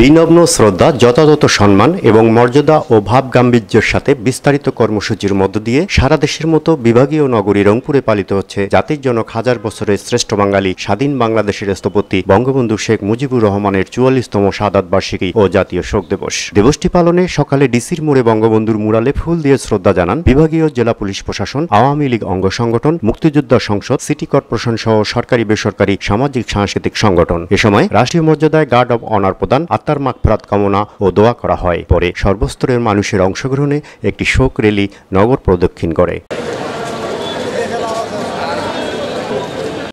বিনগ্ন শ্রদ্ধা যথাযথ সম্মান এবং মর্যাদা ও ভাব গাম্ভীর্যের সাথে বিস্তারিত কর্মসূচির মধ্য দিয়ে সারা দেশের মতো বিভাগীয় নগরী রংপুরে পালিত হচ্ছে জাতির জনক হাজার বছরের শ্রেষ্ঠ বাঙালি স্বাধীন বাংলাদেশের স্থপতি বঙ্গবন্ধু শেখ মুজিবুর রহমানের চুয়াল্লিশতম সাদাত বার্ষিকী ও জাতীয় শোক দিবস দিবসটি পালনে সকালে ডিসির মোড়ে বঙ্গবন্ধুর মুরালে ফুল দিয়ে শ্রদ্ধা জানান বিভাগীয় জেলা পুলিশ প্রশাসন আওয়ামী লীগ অঙ্গ সংগঠন মুক্তিযোদ্ধা সংসদ সিটি কর্পোরেশন সহ সরকারি বেসরকারি সামাজিক সাংস্কৃতিক সংগঠন এ সময় রাষ্ট্রীয় মর্যাদায় গার্ড অব অনার প্রদান আত্মার মাগফরাত কামনা ও দোয়া করা হয় পরে সর্বস্তরের মানুষের অংশগ্রহণে একটি শোক র্যালি নগর প্রদক্ষিণ করে